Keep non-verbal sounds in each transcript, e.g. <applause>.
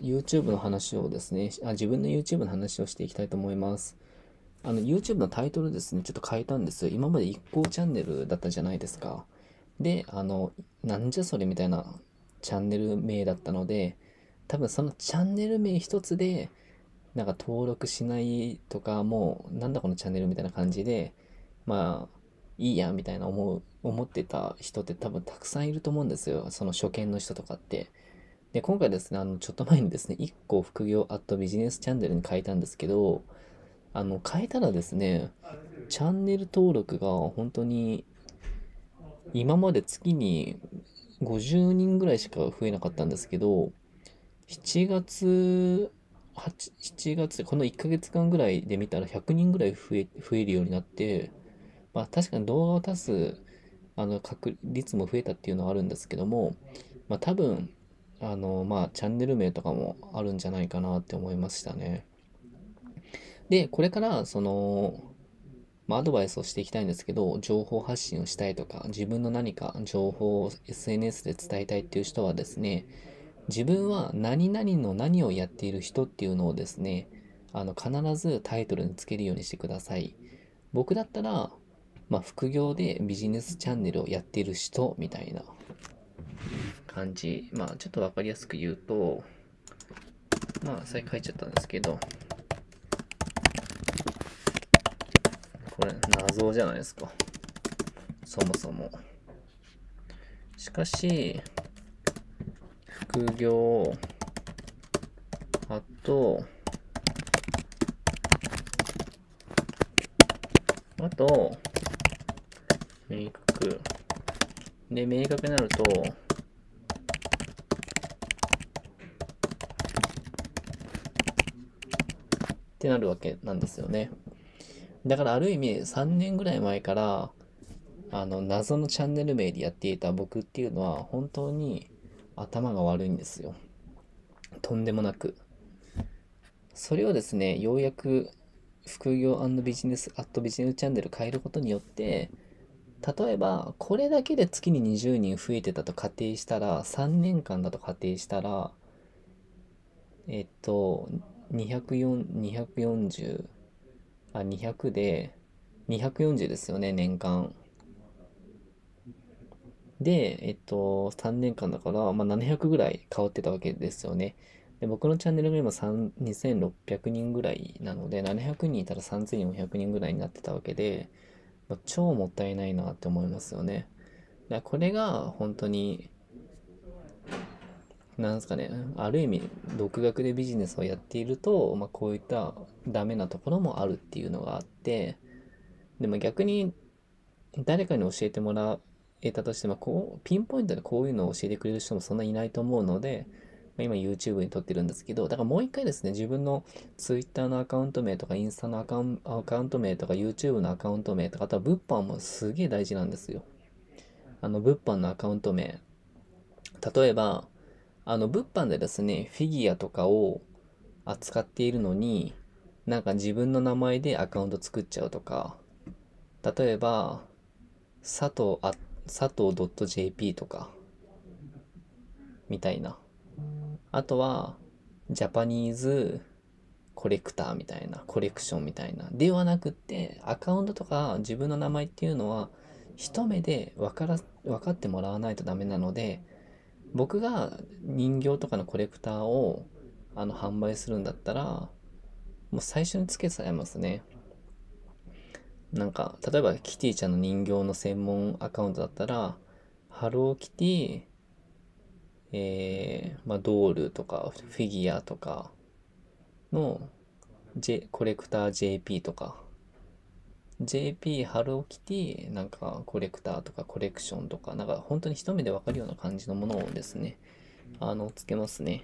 YouTube の話をですねあ、自分の YouTube の話をしていきたいと思います。の、YouTube のタイトルですね、ちょっと変えたんですよ。今まで一行チャンネルだったじゃないですか。で、あの、なんじゃそれみたいなチャンネル名だったので、多分そのチャンネル名一つで、なんか登録しないとか、もう、なんだこのチャンネルみたいな感じで、まあ、いいや、みたいな思う、思ってた人って多分たくさんいると思うんですよ。その初見の人とかって。で、今回ですね、あの、ちょっと前にですね、1個副業アットビジネスチャンネルに変えたんですけど、あの、変えたらですね、チャンネル登録が本当に、今まで月に50人ぐらいしか増えなかったんですけど、7月、8 7月、この1ヶ月間ぐらいで見たら100人ぐらい増え増えるようになって、まあ確かに動画を出すあの確率も増えたっていうのはあるんですけども、まあ多分あの、まあ、チャンネル名とかもあるんじゃないかなって思いましたね。で、これから、その、まあ、アドバイスをしていきたいんですけど、情報発信をしたいとか、自分の何か情報を SNS で伝えたいっていう人はですね、自分は何々の何をやっている人っていうのをですね、あの、必ずタイトルにつけるようにしてください。僕だったら、まあ、副業でビジネスチャンネルをやっている人みたいな感じ。まあ、ちょっとわかりやすく言うと、まあ、最近書いちゃったんですけど、これ、謎じゃないですか。そもそも。しかし、副業、あと、あと、明確。で、明確になると、ってなるわけなんですよね。だからある意味3年ぐらい前から、あの、謎のチャンネル名でやっていた僕っていうのは本当に頭が悪いんですよ。とんでもなく。それをですね、ようやく副業ビジネスアットビジネスチャンネル変えることによって、例えばこれだけで月に20人増えてたと仮定したら3年間だと仮定したらえっと240あ200で240ですよね年間でえっと3年間だから、まあ、700ぐらい変わってたわけですよねで僕のチャンネルが今2600人ぐらいなので700人いたら3400人ぐらいになってたわけで、まあ、超もったいないなって思いますよねだこれが本当になんすかね、ある意味、独学でビジネスをやっていると、まあ、こういったダメなところもあるっていうのがあって、でも逆に、誰かに教えてもらえたとしても、こう、ピンポイントでこういうのを教えてくれる人もそんないないと思うので、まあ、今 YouTube に撮ってるんですけど、だからもう一回ですね、自分の Twitter のアカウント名とか、インスタのアカウント名とか、YouTube のアカウント名とか、あとは物販もすげえ大事なんですよ。あの、物販のアカウント名。例えば、あの、物販でですね、フィギュアとかを扱っているのに、なんか自分の名前でアカウント作っちゃうとか、例えば、佐藤あ、佐藤 .jp とか、みたいな。あとは、ジャパニーズコレクターみたいな、コレクションみたいな。ではなくって、アカウントとか自分の名前っていうのは、一目で分から、分かってもらわないとダメなので、僕が人形とかのコレクターをあの販売するんだったら、もう最初につけちゃいますね。なんか、例えばキティちゃんの人形の専門アカウントだったら、ハローキティ、えー、まあ、ドールとかフィギュアとかの、J、コレクター JP とか JP ハローキティなんかコレクターとかコレクションとかなんか本当に一目でわかるような感じのものをですねあのつけますね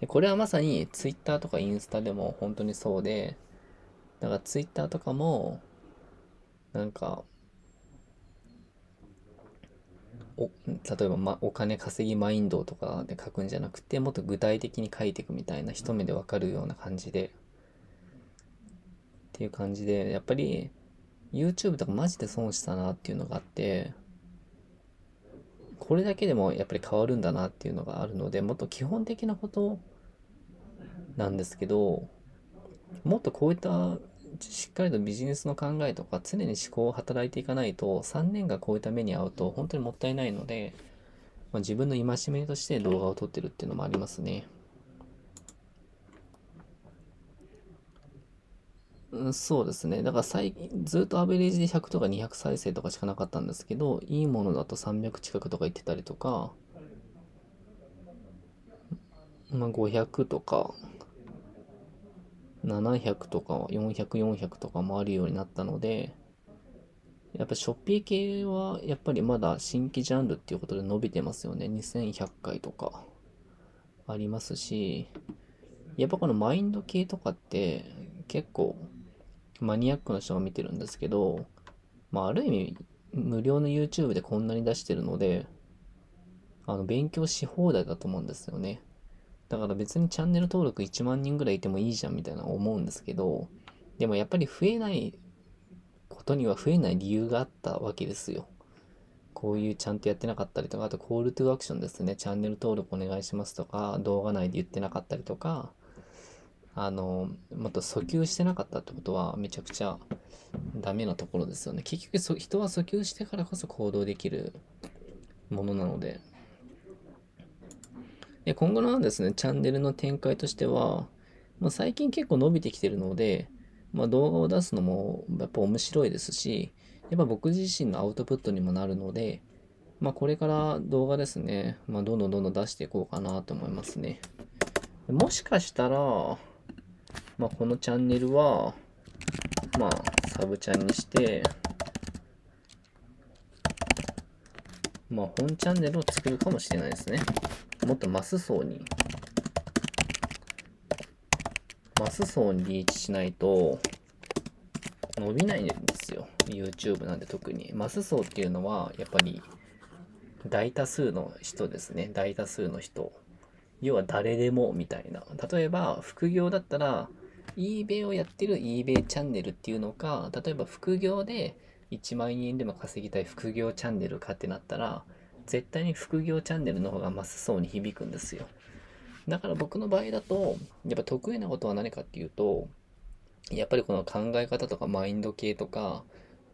でこれはまさに Twitter とかインスタでも本当にそうでだから Twitter とかもなんかお例えば、ま、お金稼ぎマインドとかで書くんじゃなくてもっと具体的に書いていくみたいな一目でわかるような感じでっていう感じで、やっぱり YouTube とかマジで損したなっていうのがあって、これだけでもやっぱり変わるんだなっていうのがあるので、もっと基本的なことなんですけど、もっとこういったしっかりとビジネスの考えとか常に思考を働いていかないと3年がこういった目に遭うと本当にもったいないので、まあ、自分の戒めとして動画を撮ってるっていうのもありますね。うん、そうですね。だから最ずっとアベレージで100とか200再生とかしかなかったんですけど、いいものだと300近くとか言ってたりとか、まあ、500とか、700とか、400、400とかもあるようになったので、やっぱショッピー系はやっぱりまだ新規ジャンルっていうことで伸びてますよね。2100回とかありますし、やっぱこのマインド系とかって結構マニアックな人が見てるんですけど、まあ、ある意味、無料の YouTube でこんなに出してるので、あの、勉強し放題だと思うんですよね。だから別にチャンネル登録1万人ぐらいいてもいいじゃんみたいな思うんですけど、でもやっぱり増えないことには増えない理由があったわけですよ。こういうちゃんとやってなかったりとか、あとコールトゥアクションですね。チャンネル登録お願いしますとか、動画内で言ってなかったりとか、あの、また訴求してなかったってことは、めちゃくちゃダメなところですよね。結局人は訴求してからこそ行動できるものなので。で、今後のですね、チャンネルの展開としては、まあ、最近結構伸びてきてるので、まあ、動画を出すのもやっぱ面白いですし、やっぱ僕自身のアウトプットにもなるので、まあ、これから動画ですね、まあ、どんどんどんどん出していこうかなと思いますね。もしかしたら、まあ、このチャンネルは、まあ、サブチャンにして、まあ、本チャンネルを作るかもしれないですね。もっとマス層に、マス層にリーチしないと、伸びないんですよ。YouTube なんで特に。マス層っていうのは、やっぱり、大多数の人ですね。大多数の人。要は誰でもみたいな。例えば、副業だったら、eBay をやってる eBay チャンネルっていうのか、例えば副業で1万円でも稼ぎたい副業チャンネルかってなったら、絶対に副業チャンネルの方がまっそうに響くんですよ。だから僕の場合だと、やっぱ得意なことは何かっていうと、やっぱりこの考え方とかマインド系とか、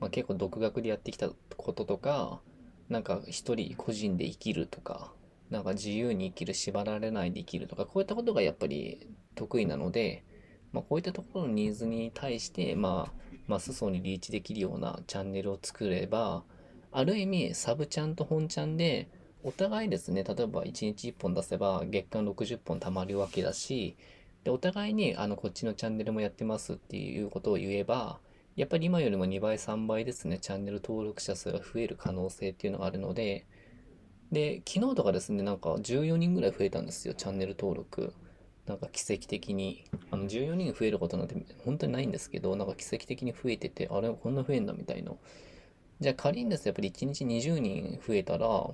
まあ、結構独学でやってきたこととか、なんか一人個人で生きるとか、なんか自由に生きる、縛られないで生きるとか、こういったことがやっぱり得意なので、まあ、こういったところのニーズに対して、まあ、まあ、裾にリーチできるようなチャンネルを作れば、ある意味、サブチャンと本チャンで、お互いですね、例えば1日1本出せば月間60本貯まるわけだし、で、お互いに、あの、こっちのチャンネルもやってますっていうことを言えば、やっぱり今よりも2倍、3倍ですね、チャンネル登録者数が増える可能性っていうのがあるので、で、昨日とかですね、なんか14人ぐらい増えたんですよ、チャンネル登録。なんか奇跡的に、あの14人増えることなんて本当にないんですけど、なんか奇跡的に増えてて、あれ、こんな増えんだみたいな。じゃあ仮にですね、やっぱり1日20人増えたら、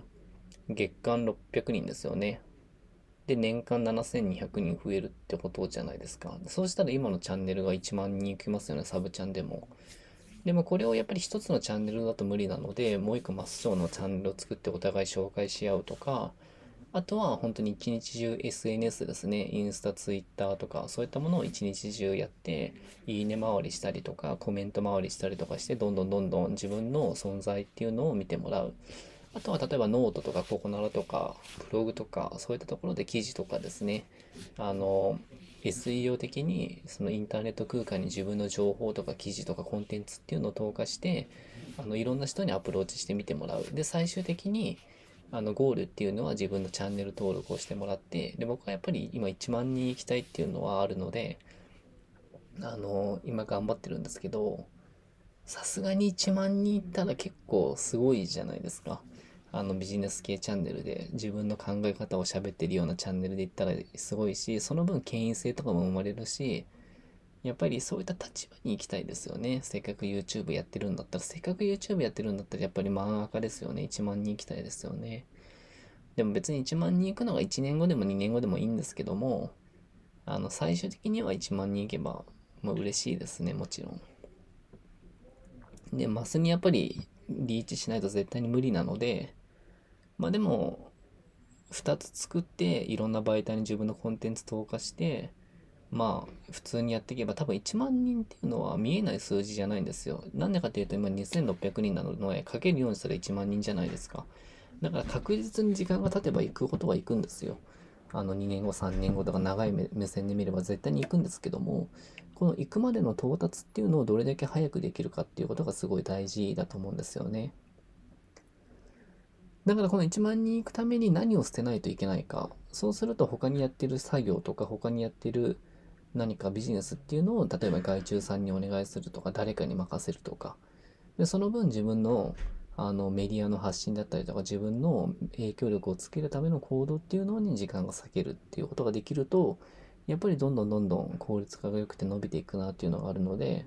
月間600人ですよね。で、年間7200人増えるってことじゃないですか。そうしたら今のチャンネルが1万人いきますよね、サブチャンでも。でもこれをやっぱり一つのチャンネルだと無理なので、もう一個真っ白のチャンネルを作ってお互い紹介し合うとか、あとは本当に一日中 SNS ですね、インスタ、ツイッターとか、そういったものを一日中やって、いいね回りしたりとか、コメント回りしたりとかして、どんどんどんどん自分の存在っていうのを見てもらう。あとは例えばノートとかココナラとか、ブログとか、そういったところで記事とかですね、あの、SEO 的にそのインターネット空間に自分の情報とか記事とかコンテンツっていうのを投下して、あのいろんな人にアプローチしてみてもらう。で、最終的にあのゴールっていうのは自分のチャンネル登録をしてもらってで僕はやっぱり今1万人行きたいっていうのはあるのであの今頑張ってるんですけどさすがに1万人いったら結構すごいじゃないですかあのビジネス系チャンネルで自分の考え方を喋ってるようなチャンネルで行ったらすごいしその分権威性とかも生まれるしやっぱりそういった立場に行きたいですよね。せっかく YouTube やってるんだったら、せっかく YouTube やってるんだったら、やっぱり漫画家ですよね。1万人行きたいですよね。でも別に1万人行くのが1年後でも2年後でもいいんですけども、あの、最終的には1万人行けば、もう嬉しいですね、もちろん。で、マスにやっぱりリーチしないと絶対に無理なので、まあでも、2つ作って、いろんな媒体に自分のコンテンツ投下して、まあ、普通にやっていけば多分1万人っていうのは見えない数字じゃないんですよ。なんでかというと今2600人なので、かけるようにしたら1万人じゃないですか。だから確実に時間が経てば行くことは行くんですよ。あの2年後、3年後とか長い目線で見れば絶対に行くんですけども、この行くまでの到達っていうのをどれだけ早くできるかっていうことがすごい大事だと思うんですよね。だからこの1万人行くために何を捨てないといけないか。そうすると他にやってる作業とか他にやってる何かビジネスっていうのを例えば外注さんにお願いするとか誰かに任せるとかでその分自分のあのメディアの発信だったりとか自分の影響力をつけるための行動っていうのに時間が割けるっていうことができるとやっぱりどんどんどんどん効率化が良くて伸びていくなっていうのがあるので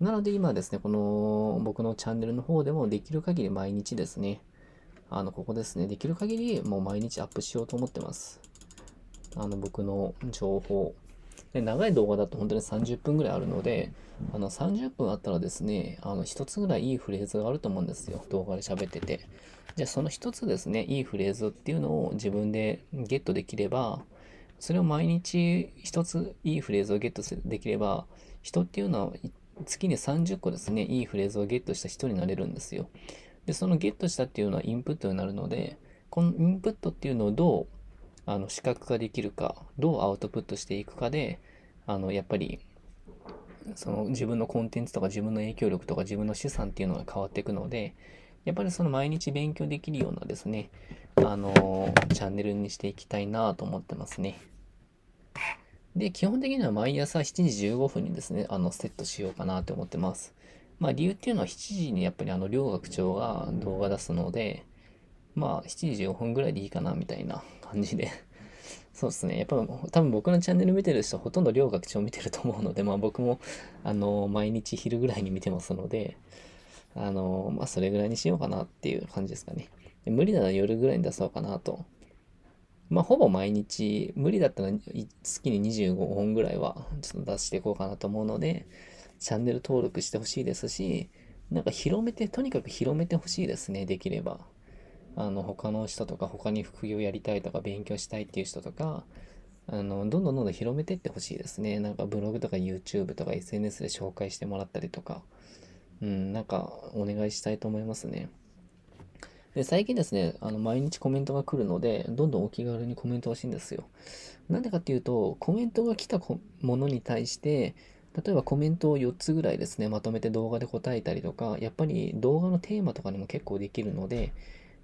なので今ですねこの僕のチャンネルの方でもできる限り毎日ですねあのここですねできる限りもう毎日アップしようと思ってますあの僕の情報で、長い動画だと本当に30分ぐらいあるので、あの、30分あったらですね、あの、1つぐらいいいフレーズがあると思うんですよ。動画で喋ってて。じゃあ、その1つですね、いいフレーズっていうのを自分でゲットできれば、それを毎日1ついいフレーズをゲットできれば、人っていうのは月に30個ですね、いいフレーズをゲットした人になれるんですよ。で、そのゲットしたっていうのはインプットになるので、このインプットっていうのをどうあの視覚化できるかどうアウトプットしていくかであのやっぱりその自分のコンテンツとか自分の影響力とか自分の資産っていうのが変わっていくのでやっぱりその毎日勉強できるようなですねあのチャンネルにしていきたいなと思ってますね。で、基本的には毎朝7時15分にですね、あの、セットしようかなと思ってます。まあ、理由っていうのは7時にやっぱりあの、両学長が動画出すので、まあ、7時15分ぐらいでいいかな、みたいな感じで <laughs> そうですね。やっぱ多分僕のチャンネル見てる人、ほとんど両学長見てると思うので、まあ僕も、あの、毎日昼ぐらいに見てますので、あの、まあそれぐらいにしようかなっていう感じですかね。無理なら夜ぐらいに出そうかなと。まあほぼ毎日、無理だったら月に25本ぐらいはちょっと出していこうかなと思うので、チャンネル登録してほしいですし、なんか広めて、とにかく広めてほしいですね、できれば。あの、他の人とか、他に副業やりたいとか、勉強したいっていう人とか、あの、どんどんどんどん広めていってほしいですね。なんかブログとか YouTube とか SNS で紹介してもらったりとか、うん、なんかお願いしたいと思いますね。で、最近ですね、あの、毎日コメントが来るので、どんどんお気軽にコメント欲しいんですよ。なんでかっていうと、コメントが来たものに対して、例えばコメントを4つぐらいですね、まとめて動画で答えたりとか、やっぱり動画のテーマとかにも結構できるので、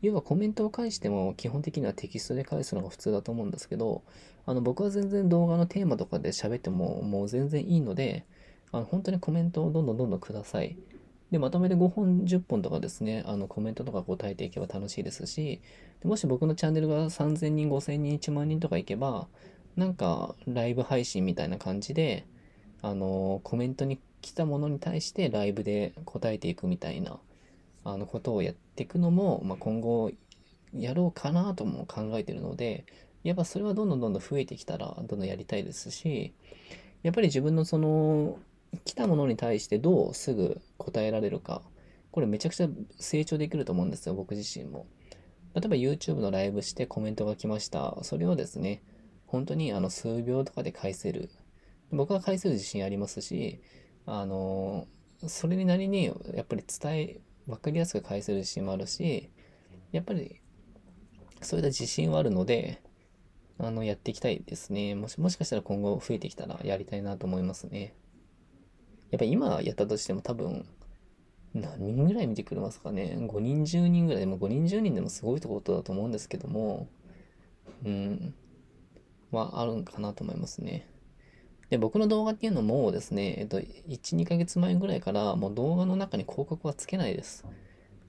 要はコメントを返しても基本的にはテキストで返すのが普通だと思うんですけど、あの僕は全然動画のテーマとかで喋ってももう全然いいので、あの本当にコメントをどんどんどんどんください。で、まとめて5本、10本とかですね、あのコメントとか答えていけば楽しいですし、もし僕のチャンネルが3000人、5000人、1万人とかいけば、なんかライブ配信みたいな感じで、あのコメントに来たものに対してライブで答えていくみたいな、あのことをやっていくのも、まあ、今後やろうかなとも考えてるのでやっぱそれはどんどんどんどん増えてきたらどんどんやりたいですしやっぱり自分のその来たものに対してどうすぐ答えられるかこれめちゃくちゃ成長できると思うんですよ僕自身も例えば YouTube のライブしてコメントが来ましたそれをですね本当にあの数秒とかで返せる僕は返せる自信ありますしあのそれになりにやっぱり伝え分かりやすく返せる自信もあるし、やっぱり、そういった自信はあるので、あの、やっていきたいですね。もし、もしかしたら今後増えてきたらやりたいなと思いますね。やっぱり今やったとしても多分、何人ぐらい見てくれますかね。5人、10人ぐらいでも5人、10人でもすごいっことだと思うんですけども、うん、はあるんかなと思いますね。で、僕の動画っていうのもですね、えっと、1、2ヶ月前ぐらいからもう動画の中に広告はつけないです。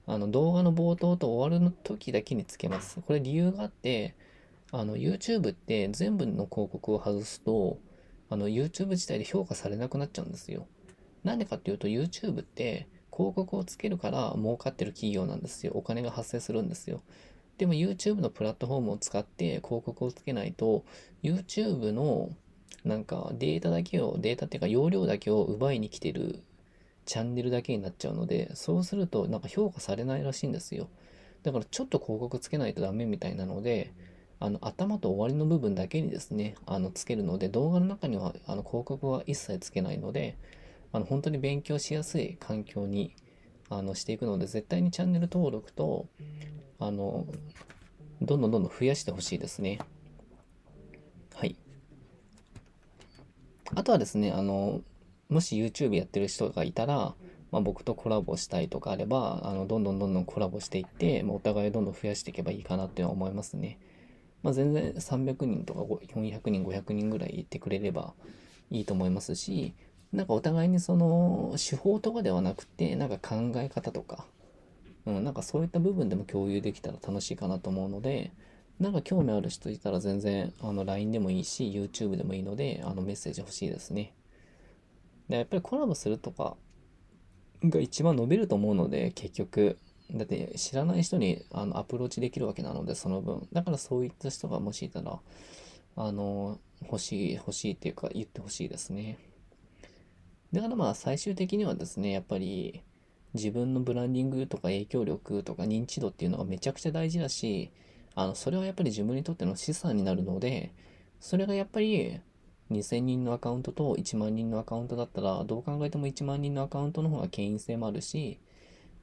あの、動画の冒頭と終わるの時だけにつけます。これ理由があって、あの、YouTube って全部の広告を外すと、あの、YouTube 自体で評価されなくなっちゃうんですよ。なんでかっていうと YouTube って広告をつけるから儲かってる企業なんですよ。お金が発生するんですよ。でも YouTube のプラットフォームを使って広告をつけないと YouTube のなんかデータだけを、データっていうか容量だけを奪いに来てるチャンネルだけになっちゃうので、そうするとなんか評価されないらしいんですよ。だからちょっと広告つけないとダメみたいなので、あの頭と終わりの部分だけにですね、あのつけるので、動画の中にはあの広告は一切つけないので、あの本当に勉強しやすい環境にあのしていくので、絶対にチャンネル登録と、あの、どんどんどんどん増やしてほしいですね。はい。あとはですね、あの、もし YouTube やってる人がいたら、まあ、僕とコラボしたいとかあれば、あの、どんどんどんどんコラボしていって、まあ、お互いどんどん増やしていけばいいかなって思いますね。まあ、全然300人とか400人、500人ぐらいいてくれればいいと思いますし、なんかお互いにその手法とかではなくて、なんか考え方とか、うん、なんかそういった部分でも共有できたら楽しいかなと思うので、なんか興味ある人いたら全然、あの、LINE でもいいし、YouTube でもいいので、あの、メッセージ欲しいですね。で、やっぱりコラボするとかが一番伸びると思うので、結局、だって知らない人にあのアプローチできるわけなので、その分。だからそういった人がもしいたら、あの、欲しい、欲しいっていうか言ってほしいですね。だからまあ最終的にはですね、やっぱり自分のブランディングとか影響力とか認知度っていうのがめちゃくちゃ大事だし、あの、それはやっぱり自分にとっての資産になるので、それがやっぱり2000人のアカウントと1万人のアカウントだったら、どう考えても1万人のアカウントの方が牽引性もあるし、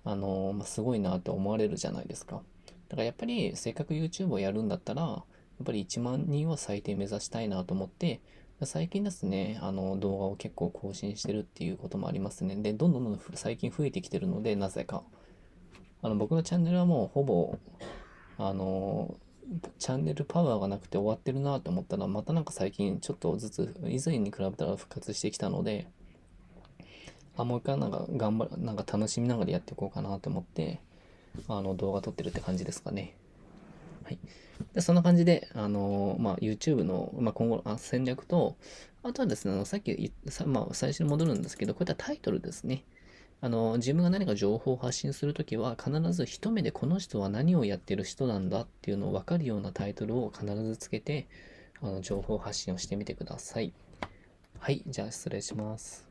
あの、まあ、すごいなって思われるじゃないですか。だからやっぱり、せっかく YouTube をやるんだったら、やっぱり1万人は最低目指したいなと思って、最近ですね、あの動画を結構更新してるっていうこともありますね。で、どんどんどんどん最近増えてきてるので、なぜか。あの僕のチャンネルはもうほぼあのチャンネルパワーがなくて終わってるなと思ったらまたなんか最近ちょっとずつ以前に比べたら復活してきたのであもう一回なんか頑張なんか楽しみながらやっていこうかなと思ってあの動画撮ってるって感じですかね。はい、でそんな感じで、あのまあ、YouTube の、まあ、今後の戦略と、あとはですね、さっき、まあ、最初に戻るんですけど、こういったタイトルですね。あの、自分が何か情報を発信するときは、必ず一目でこの人は何をやってる人なんだっていうのを分かるようなタイトルを必ずつけて、あの、情報発信をしてみてください。はい、じゃあ失礼します。